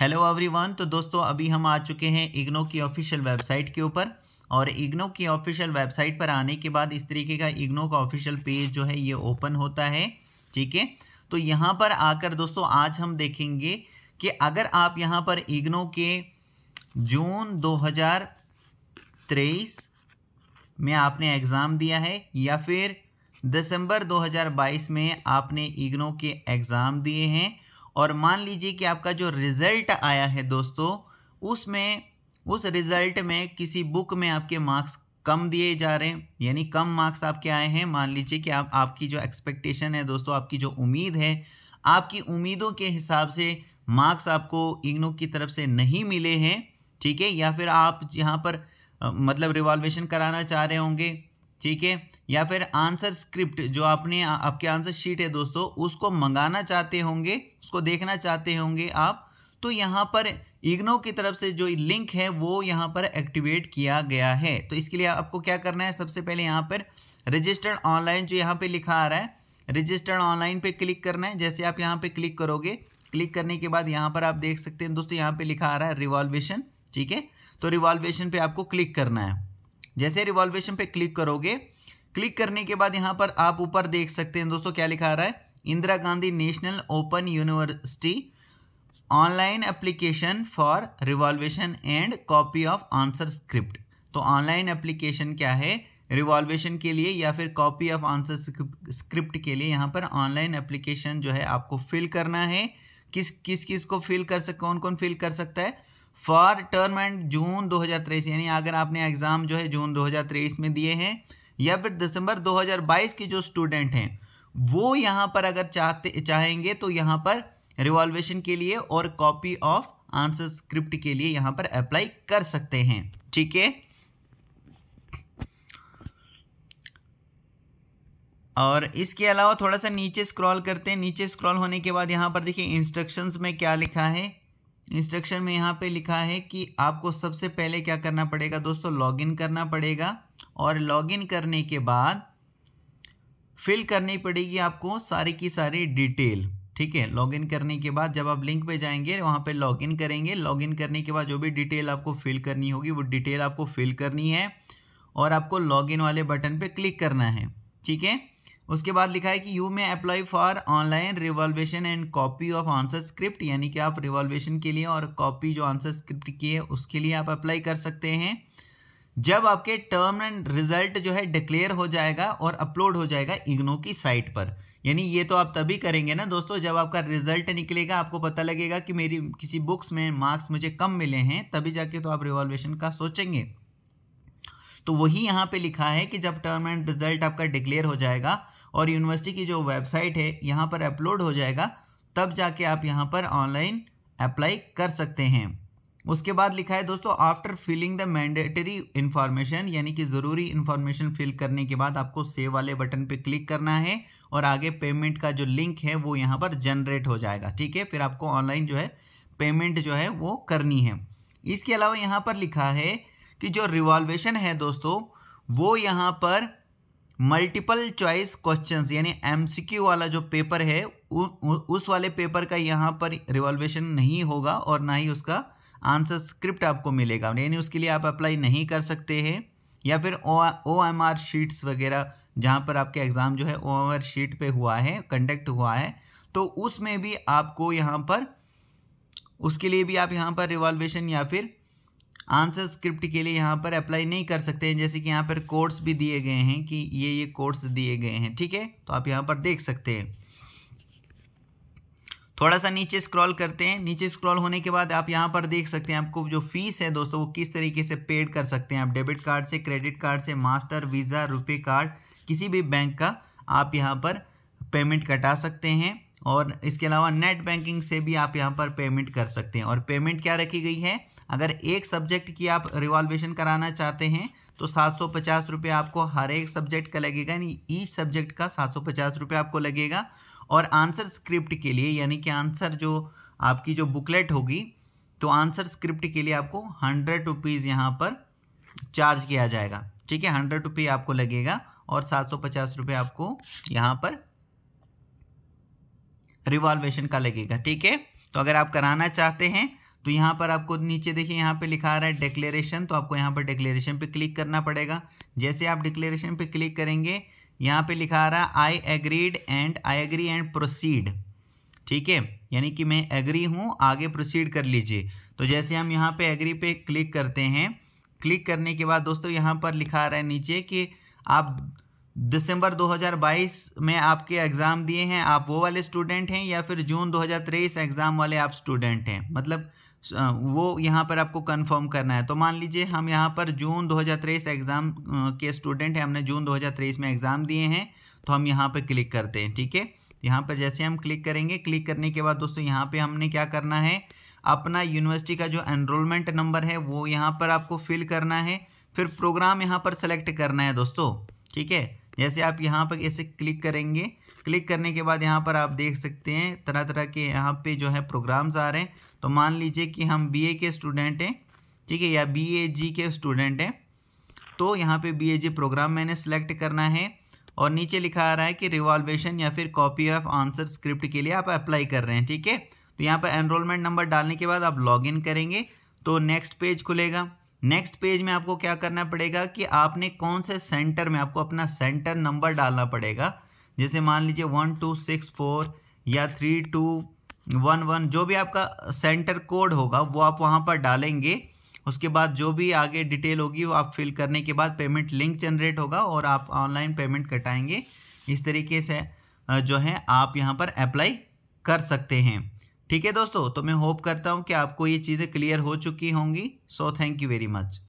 hello everyone तो दोस्तों अभी हम आ चुके हैं इग्नो की ऑफिशियल वेबसाइट के ऊपर और इग्नो की ऑफिशियल वेबसाइट पर आने के बाद इस तरीके का इग्नो का ऑफिशियल पेज जो है ये ओपन होता है ठीक है तो यहाँ पर आकर दोस्तों आज हम देखेंगे कि अगर आप यहाँ पर इग्नो के जून दो में आपने एग्ज़ाम दिया है या फिर दिसंबर 2022 में आपने इग्नो के एग्ज़ाम दिए हैं और मान लीजिए कि आपका जो रिज़ल्ट आया है दोस्तों उसमें उस रिज़ल्ट में किसी बुक में आपके मार्क्स कम दिए जा रहे हैं यानी कम मार्क्स आपके आए हैं मान लीजिए कि आप आपकी जो एक्सपेक्टेशन है दोस्तों आपकी जो उम्मीद है आपकी उम्मीदों के हिसाब से मार्क्स आपको इग्नो की तरफ से नहीं मिले हैं ठीक है या फिर आप यहाँ पर मतलब रिवॉल्वेशन कराना चाह रहे होंगे ठीक है या फिर आंसर स्क्रिप्ट जो आपने आपके आंसर शीट है दोस्तों उसको मंगाना चाहते होंगे उसको देखना चाहते होंगे आप तो यहाँ पर इग्नो की तरफ से जो लिंक है वो यहाँ पर एक्टिवेट किया गया है तो इसके लिए आपको क्या करना है सबसे पहले यहाँ पर रजिस्टर्ड ऑनलाइन जो यहाँ पर लिखा आ रहा है रजिस्टर्ड ऑनलाइन पर क्लिक करना है जैसे आप यहाँ पर क्लिक करोगे क्लिक करने के बाद यहाँ पर आप देख सकते हैं दोस्तों यहाँ पर लिखा आ रहा है रिवॉल्वेशन ठीक है तो रिवॉल्वेशन पे आपको क्लिक करना है जैसे रिवॉल्वेशन पे क्लिक करोगे क्लिक करने के बाद यहाँ पर आप ऊपर देख सकते हैं दोस्तों क्या लिखा आ रहा है Indira Gandhi National Open University online application for revaluation and copy of answer script तो ऑनलाइन एप्लीकेशन क्या है रिवॉल्वेशन के लिए या फिर कॉपी ऑफ आंसर स्क्रिप्ट के लिए यहाँ पर ऑनलाइन एप्लीकेशन जो है आपको फिल करना है किस किस किस को फिल कर सकते कौन कौन फिल कर सकता है फॉर टर्म एंड जून 2023 यानी अगर आपने एग्ज़ाम जो है जून 2023 में दिए हैं या फिर दिसंबर 2022 के जो स्टूडेंट हैं वो यहाँ पर अगर चाहते चाहेंगे तो यहाँ पर रिवॉल्वेशन के लिए और कॉपी ऑफ आंसर स्क्रिप्ट के लिए यहाँ पर अप्लाई कर सकते हैं ठीक है और इसके अलावा थोड़ा सा नीचे स्क्रॉल करते हैं नीचे स्क्रॉल होने के बाद यहाँ पर देखिए इंस्ट्रक्शंस में क्या लिखा है इंस्ट्रक्शन में यहाँ पे लिखा है कि आपको सबसे पहले क्या करना पड़ेगा दोस्तों लॉगिन करना पड़ेगा और लॉगिन करने के बाद फिल करनी पड़ेगी आपको सारी की सारी डिटेल ठीक है लॉगिन करने के बाद जब आप लिंक पे जाएंगे वहाँ पे लॉगिन करेंगे लॉगिन करने के बाद जो भी डिटेल आपको फिल करनी होगी वो डिटेल आपको फिल करनी है और आपको लॉगिन वाले बटन पे क्लिक करना है ठीक है उसके बाद लिखा है कि you may apply for online revaluation and copy of answer script यानी कि आप रिवॉल्वेशन के लिए और कॉपी जो आंसर स्क्रिप्ट की है उसके लिए आप अप्लाई कर सकते हैं जब आपके टर्म एंड रिजल्ट जो है डिक्लेयर हो जाएगा और अपलोड हो जाएगा इग्नो की साइट पर यानी ये तो आप तभी करेंगे ना दोस्तों जब आपका रिजल्ट निकलेगा आपको पता लगेगा कि मेरी किसी बुक्स में मार्क्स मुझे कम मिले हैं तभी जाके तो आप रिवॉल्वेशन का सोचेंगे तो वही यहाँ पे लिखा है कि जब टर्म एंड रिजल्ट आपका डिक्लेयर हो जाएगा और यूनिवर्सिटी की जो वेबसाइट है यहाँ पर अपलोड हो जाएगा तब जाके आप यहाँ पर ऑनलाइन अप्लाई कर सकते हैं उसके बाद लिखा है दोस्तों after filling the mandatory information यानी कि ज़रूरी इन्फॉर्मेशन फिल करने के बाद आपको सेव वाले बटन पे क्लिक करना है और आगे पेमेंट का जो लिंक है वो यहाँ पर जनरेट हो जाएगा ठीक है फिर आपको ऑनलाइन जो है पेमेंट जो है वो करनी है इसके अलावा यहाँ पर लिखा है कि जो रिवॉल्वेशन है दोस्तों वो यहाँ पर मल्टीपल चॉइस क्वेश्चंस यानी एमसीक्यू वाला जो पेपर है उ, उ, उस वाले पेपर का यहाँ पर रिवॉल्वेशन नहीं होगा और ना ही उसका आंसर स्क्रिप्ट आपको मिलेगा यानी उसके लिए आप अप्लाई नहीं कर सकते हैं या फिर ओ एम आर शीट्स वगैरह जहाँ पर आपके एग्ज़ाम जो है ओ एम आर शीट पर हुआ है कंडक्ट हुआ है तो उसमें भी आपको यहाँ पर उसके लिए भी आप यहाँ पर रिवॉल्वेशन या फिर आंसर स्क्रिप्ट के लिए यहाँ पर अप्लाई नहीं कर सकते हैं जैसे कि यहाँ पर कोर्स भी दिए गए हैं कि ये ये कोर्स दिए गए हैं ठीक है तो आप यहाँ पर देख सकते हैं थोड़ा सा नीचे स्क्रॉल करते हैं नीचे स्क्रॉल होने के बाद आप यहाँ पर देख सकते हैं आपको जो फीस है दोस्तों वो किस तरीके से पेड कर सकते हैं आप डेबिट कार्ड से क्रेडिट कार्ड से मास्टर वीज़ा रुपये कार्ड किसी भी बैंक का आप यहाँ पर पेमेंट कटा सकते हैं और इसके अलावा नेट बैंकिंग से भी आप यहाँ पर पेमेंट कर सकते हैं और पेमेंट क्या रखी गई है अगर एक सब्जेक्ट की आप रिवॉल्वेशन कराना चाहते हैं तो सात सौ पचास रुपये आपको हर एक सब्जेक्ट का लगेगा यानी ईच सब्जेक्ट का सात सौ पचास रुपये आपको लगेगा और आंसर स्क्रिप्ट के लिए यानी कि आंसर जो आपकी जो बुकलेट होगी तो आंसर स्क्रिप्ट के लिए आपको हंड्रेड रुपीज़ यहाँ पर चार्ज किया जाएगा ठीक है हंड्रेड रुपये आपको लगेगा और सात सौ पचास रुपये आपको यहाँ पर रिवॉल्वेशन का लगेगा ठीक है तो अगर आप कराना चाहते हैं तो यहाँ पर आपको नीचे देखिए यहाँ पे लिखा आ रहा है डिक्लेरेशन तो आपको यहाँ पर डिक्लेरेशन पे क्लिक करना पड़ेगा जैसे आप डिक्लेरेशन पे क्लिक करेंगे यहाँ पे लिखा रहा है I agreed and I agree and proceed ठीक है यानी कि मैं एग्री हूँ आगे प्रोसीड कर लीजिए तो जैसे हम यहाँ पे एग्री पे क्लिक करते हैं क्लिक करने के बाद दोस्तों यहाँ पर लिखा आ रहा है नीचे कि आप दिसंबर 2022 में आपके एग्ज़ाम दिए हैं आप वो वाले स्टूडेंट हैं या फिर जून 2023 एग्ज़ाम वाले आप स्टूडेंट हैं मतलब वो यहाँ पर आपको कंफर्म करना है तो मान लीजिए हम यहाँ पर जून 2023 एग्ज़ाम के स्टूडेंट हैं हमने जून 2023 में एग्ज़ाम दिए हैं तो हम यहाँ पर क्लिक करते हैं ठीक है यहाँ पर जैसे हम क्लिक करेंगे क्लिक करने के बाद दोस्तों यहाँ पर हमने क्या करना है अपना यूनिवर्सिटी का जो एनरोलमेंट नंबर है वो यहाँ पर आपको फिल करना है फिर प्रोग्राम यहाँ पर सेलेक्ट करना है दोस्तों ठीक है जैसे आप यहाँ पर ऐसे क्लिक करेंगे क्लिक करने के बाद यहाँ पर आप देख सकते हैं तरह तरह के यहाँ पे जो है प्रोग्राम्स आ रहे हैं तो मान लीजिए कि हम बीए के स्टूडेंट हैं ठीक है या बीए जी के स्टूडेंट हैं तो यहाँ पे बी ए जी प्रोग्राम मैंने सेलेक्ट करना है और नीचे लिखा आ रहा है कि रिवॉल्वेशन या फिर कॉपी ऑफ आंसर स्क्रिप्ट के लिए आप अप्लाई कर रहे हैं ठीक है तो यहाँ पर एनरोलमेंट नंबर डालने के बाद आप लॉग करेंगे तो नेक्स्ट पेज खुलेगा नेक्स्ट पेज में आपको क्या करना पड़ेगा कि आपने कौन से सेंटर में आपको अपना सेंटर नंबर डालना पड़ेगा जैसे मान लीजिए वन टू सिक्स फोर या थ्री टू वन वन जो भी आपका सेंटर कोड होगा वो आप वहाँ पर डालेंगे उसके बाद जो भी आगे डिटेल होगी वो आप फिल करने के बाद पेमेंट लिंक जनरेट होगा और आप ऑनलाइन पेमेंट कटाएंगे इस तरीके से जो है आप यहाँ पर अप्लाई कर सकते हैं ठीक है दोस्तों तो मैं होप करता हूँ कि आपको ये चीज़ें क्लियर हो चुकी होंगी so thank you very much